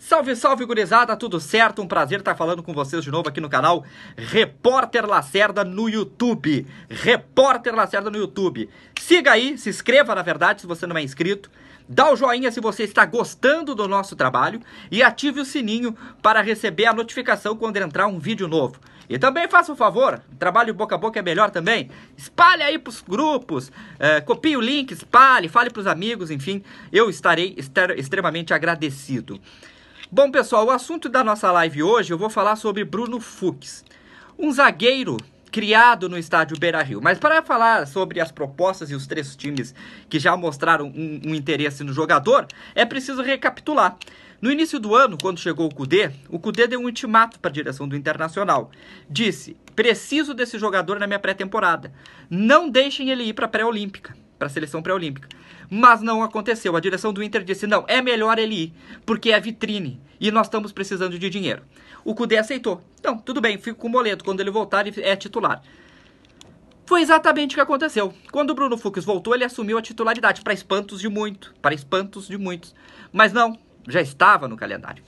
Salve, salve, gurizada, tudo certo? Um prazer estar falando com vocês de novo aqui no canal Repórter Lacerda no YouTube. Repórter Lacerda no YouTube. Siga aí, se inscreva, na verdade, se você não é inscrito. Dá o joinha se você está gostando do nosso trabalho e ative o sininho para receber a notificação quando entrar um vídeo novo. E também faça um favor, trabalho boca a boca é melhor também. Espalhe aí para os grupos, eh, copie o link, espalhe, fale para os amigos, enfim. Eu estarei extremamente agradecido. Bom, pessoal, o assunto da nossa live hoje eu vou falar sobre Bruno Fux, um zagueiro criado no estádio Beira Rio. Mas para falar sobre as propostas e os três times que já mostraram um, um interesse no jogador, é preciso recapitular. No início do ano, quando chegou o Cudê, o Cudê deu um ultimato para a direção do Internacional. Disse: preciso desse jogador na minha pré-temporada. Não deixem ele ir para a pré-olímpica, para a seleção pré-olímpica. Mas não aconteceu. A direção do Inter disse: não, é melhor ele ir, porque é vitrine e nós estamos precisando de dinheiro. O Cudê aceitou. Então, tudo bem, fico com o boleto. Quando ele voltar, ele é titular. Foi exatamente o que aconteceu. Quando o Bruno Fux voltou, ele assumiu a titularidade, para espantos de muitos para espantos de muitos. Mas não, já estava no calendário.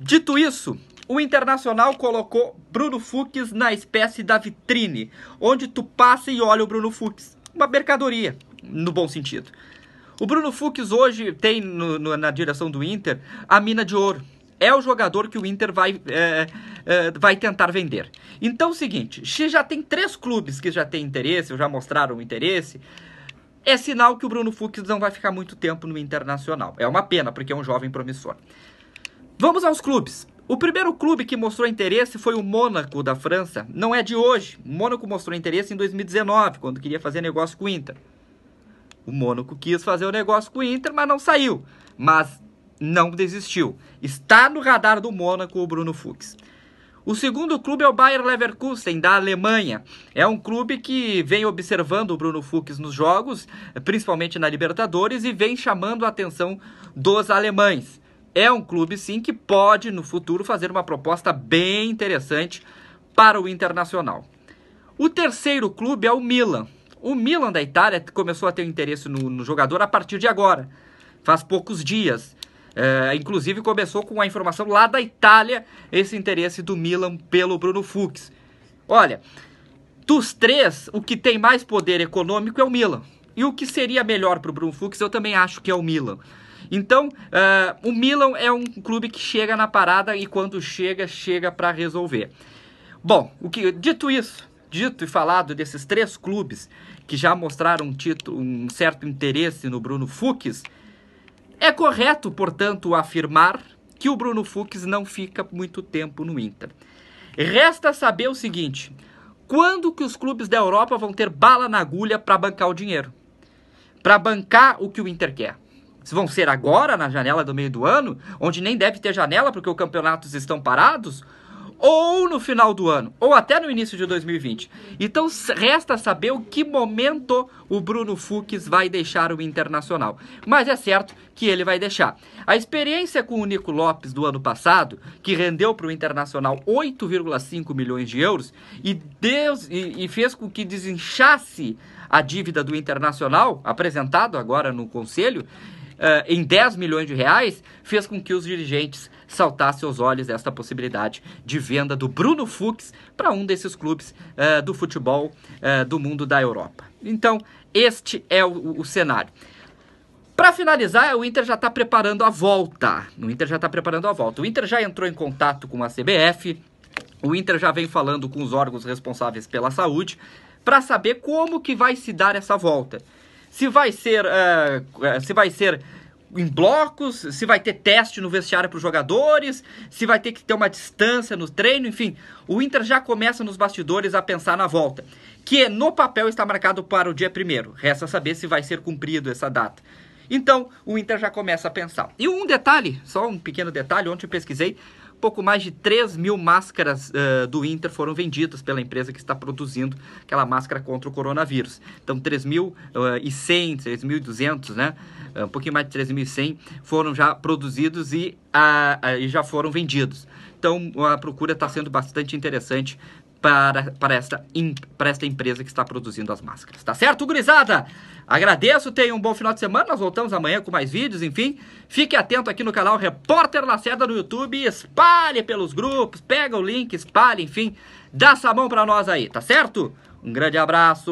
Dito isso, o Internacional colocou Bruno Fux na espécie da vitrine, onde tu passa e olha o Bruno Fux. Uma mercadoria, no bom sentido. O Bruno Fux hoje tem no, no, na direção do Inter a mina de ouro. É o jogador que o Inter vai, é, é, vai tentar vender. Então, é o seguinte: se já tem três clubes que já têm interesse, ou já mostraram interesse, é sinal que o Bruno Fux não vai ficar muito tempo no Internacional. É uma pena, porque é um jovem promissor. Vamos aos clubes. O primeiro clube que mostrou interesse foi o Mônaco da França. Não é de hoje. O Mônaco mostrou interesse em 2019, quando queria fazer negócio com o Inter. O Mônaco quis fazer o um negócio com o Inter, mas não saiu. Mas não desistiu. Está no radar do Mônaco o Bruno Fuchs. O segundo clube é o Bayer Leverkusen, da Alemanha. É um clube que vem observando o Bruno Fuchs nos jogos, principalmente na Libertadores, e vem chamando a atenção dos alemães. É um clube, sim, que pode no futuro fazer uma proposta bem interessante para o Internacional. O terceiro clube é o Milan, o Milan da Itália começou a ter interesse no, no jogador a partir de agora, faz poucos dias. É, inclusive começou com a informação lá da Itália esse interesse do Milan pelo Bruno Fux. Olha, dos três, o que tem mais poder econômico é o Milan. E o que seria melhor para o Bruno Fux, eu também acho que é o Milan. Então, uh, o Milan é um clube que chega na parada e quando chega, chega para resolver. Bom, o que dito isso, dito e falado desses três clubes que já mostraram um, título, um certo interesse no Bruno Fux, é correto, portanto, afirmar que o Bruno Fux não fica muito tempo no Inter. Resta saber o seguinte: quando que os clubes da Europa vão ter bala na agulha para bancar o dinheiro? Para bancar o que o Inter quer? Se vão ser agora, na janela do meio do ano, onde nem deve ter janela porque os campeonatos estão parados? ou no final do ano, ou até no início de 2020. Então resta saber o que momento o Bruno Fux vai deixar o Internacional. Mas é certo que ele vai deixar. A experiência com o Nico Lopes do ano passado, que rendeu para o Internacional 8,5 milhões de euros e, Deus, e, e fez com que desinchasse a dívida do Internacional, apresentado agora no Conselho, Uh, em 10 milhões de reais, fez com que os dirigentes saltassem os olhos esta possibilidade de venda do Bruno Fux para um desses clubes uh, do futebol uh, do mundo da Europa. Então, este é o, o cenário. Para finalizar, o Inter já está preparando a volta. O Inter já está preparando a volta. O Inter já entrou em contato com a CBF. O Inter já vem falando com os órgãos responsáveis pela saúde para saber como que vai se dar essa volta. Se vai ser, uh, se vai ser em blocos, se vai ter teste no vestiário para os jogadores, se vai ter que ter uma distância no treino, enfim. O Inter já começa nos bastidores a pensar na volta, que no papel está marcado para o dia primeiro. Resta saber se vai ser cumprido essa data. Então, o Inter já começa a pensar. E um detalhe, só um pequeno detalhe, ontem eu pesquisei, pouco mais de 3 mil máscaras uh, do Inter foram vendidas pela empresa que está produzindo aquela máscara contra o coronavírus. Então, 3.100, 3.200, eh, né? Eh, um pouquinho mais de 3.100 foram já produzidos e, uh, uh, já foram vendidos. Então, a procura está sendo bastante interessante para, para, esta, para esta empresa que está produzindo as máscaras. Tá certo, gurizada? Agradeço, tenham um bom final de semana. Nós voltamos amanhã com mais vídeos, enfim. Fique atento aqui no canal Repórter Lacerda no YouTube. Espalhe pelos grupos, pega o link, espalhe, enfim. Dá essa mão para nós aí, tá certo? Um grande abraço.